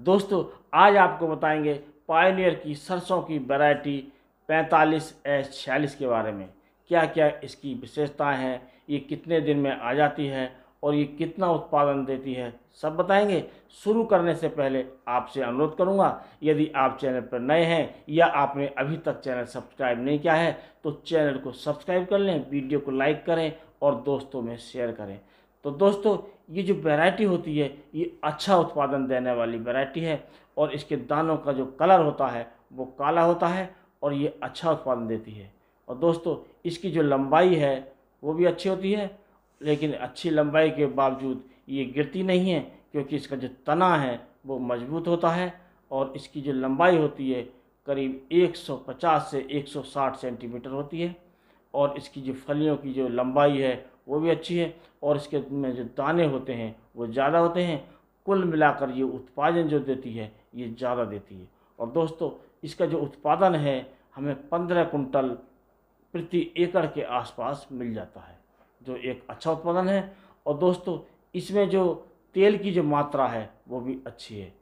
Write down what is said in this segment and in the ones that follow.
दोस्तों आज आपको बताएंगे पायनियर की सरसों की वैरायटी 45 एस छियालीस के बारे में क्या क्या इसकी विशेषताएं हैं ये कितने दिन में आ जाती है और ये कितना उत्पादन देती है सब बताएंगे शुरू करने से पहले आपसे अनुरोध करूंगा यदि आप चैनल पर नए हैं या आपने अभी तक चैनल सब्सक्राइब नहीं किया है तो चैनल को सब्सक्राइब कर लें वीडियो को लाइक करें और दोस्तों में शेयर करें तो दोस्तों ये जो वैरायटी होती है ये अच्छा उत्पादन देने वाली वैरायटी है और इसके दानों का जो कलर होता है वो काला होता है और ये अच्छा उत्पादन देती है और दोस्तों इसकी जो लंबाई है वो भी अच्छी होती है लेकिन अच्छी लंबाई के बावजूद ये गिरती नहीं है क्योंकि इसका जो तना है वो मजबूत होता है और इसकी जो लंबाई होती है करीब 150 से 160 सेंटीमीटर होती है और इसकी जो फलियों की जो लंबाई है वो भी अच्छी है और इसके में जो दाने होते हैं वो ज़्यादा होते हैं कुल मिलाकर ये उत्पादन जो देती है ये ज़्यादा देती है और दोस्तों इसका जो उत्पादन है हमें पंद्रह कुंटल प्रति एकड़ के आसपास मिल जाता है जो एक अच्छा उत्पादन है और दोस्तों इसमें जो तेल की जो मात्रा है वो भी अच्छी है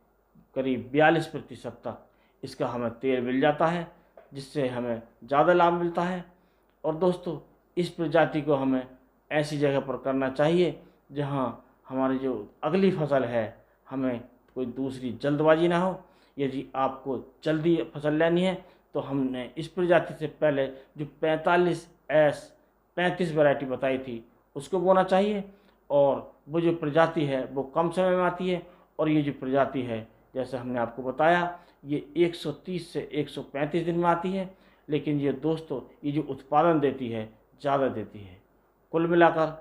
करीब बयालीस प्रतिशत तक इसका हमें तेल मिल जाता है जिससे हमें ज़्यादा लाभ मिलता है और दोस्तों इस प्रजाति को हमें ऐसी जगह पर करना चाहिए जहाँ हमारी जो अगली फसल है हमें कोई दूसरी जल्दबाजी ना हो यदि आपको जल्दी फसल लेनी है तो हमने इस प्रजाति से पहले जो 45 एस 35 वैरायटी बताई थी उसको बोना चाहिए और वो जो प्रजाति है वो कम समय में आती है और ये जो प्रजाति है जैसे हमने आपको बताया ये 130 से 135 दिन में आती है लेकिन ये दोस्तों ये जो उत्पादन देती है ज़्यादा देती है कुल मिलाकर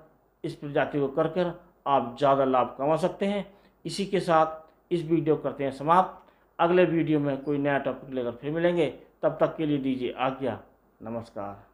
इस प्रजाति को कर कर आप ज़्यादा लाभ कमा सकते हैं इसी के साथ इस वीडियो करते हैं समाप्त अगले वीडियो में कोई नया टॉपिक लेकर फिर मिलेंगे तब तक के लिए दीजिए आज्ञा नमस्कार